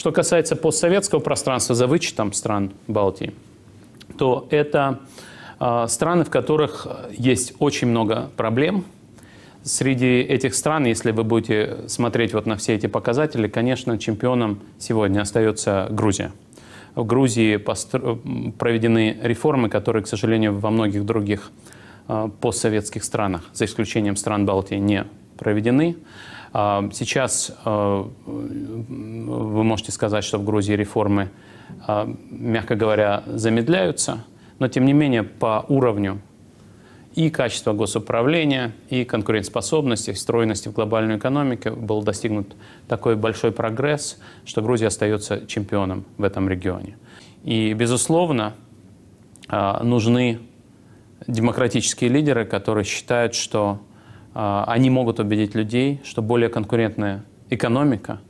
Что касается постсоветского пространства за вычетом стран Балтии, то это а, страны, в которых есть очень много проблем. Среди этих стран, если вы будете смотреть вот на все эти показатели, конечно, чемпионом сегодня остается Грузия. В Грузии постро... проведены реформы, которые, к сожалению, во многих других а, постсоветских странах, за исключением стран Балтии, не проведены. А, сейчас а, вы можете сказать, что в Грузии реформы, а, мягко говоря, замедляются, но тем не менее по уровню и качество госуправления, и конкурентоспособности, и встроенности в глобальную экономику был достигнут такой большой прогресс, что Грузия остается чемпионом в этом регионе. И, безусловно, нужны демократические лидеры, которые считают, что а, они могут убедить людей, что более конкурентная экономика,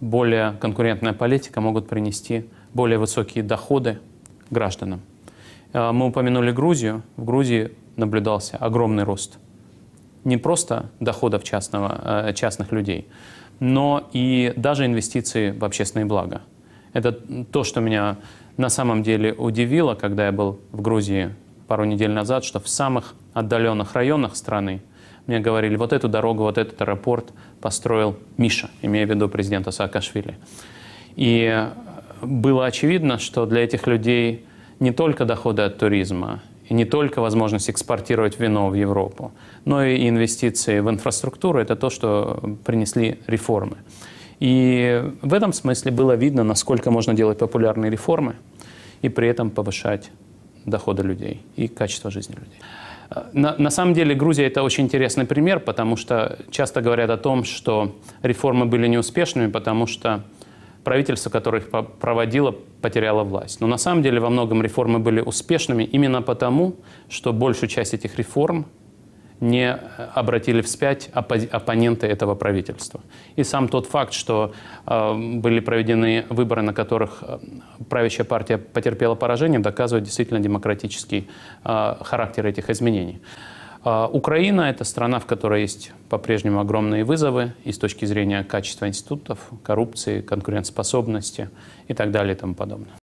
более конкурентная политика могут принести более высокие доходы гражданам. А, мы упомянули Грузию. В Грузии наблюдался огромный рост не просто доходов частного, а, частных людей, но и даже инвестиции в общественные блага. Это то, что меня на самом деле удивило, когда я был в Грузии пару недель назад, что в самых отдаленных районах страны – мне говорили, вот эту дорогу, вот этот аэропорт построил Миша, имея в виду президента Саакашвили. И было очевидно, что для этих людей не только доходы от туризма, и не только возможность экспортировать вино в Европу, но и инвестиции в инфраструктуру – это то, что принесли реформы. И в этом смысле было видно, насколько можно делать популярные реформы и при этом повышать доходы людей и качество жизни людей. Э, на, на самом деле Грузия это очень интересный пример, потому что часто говорят о том, что реформы были неуспешными, потому что правительство, которое их проводило, потеряло власть. Но на самом деле во многом реформы были успешными именно потому, что большую часть этих реформ не обратили вспять оппоненты этого правительства. И сам тот факт, что э, были проведены выборы, на которых э, правящая партия потерпела поражение, доказывает действительно демократический э, характер этих изменений. Э, Украина – это страна, в которой есть по-прежнему огромные вызовы и с точки зрения качества институтов, коррупции, конкурентоспособности и так далее и тому подобное.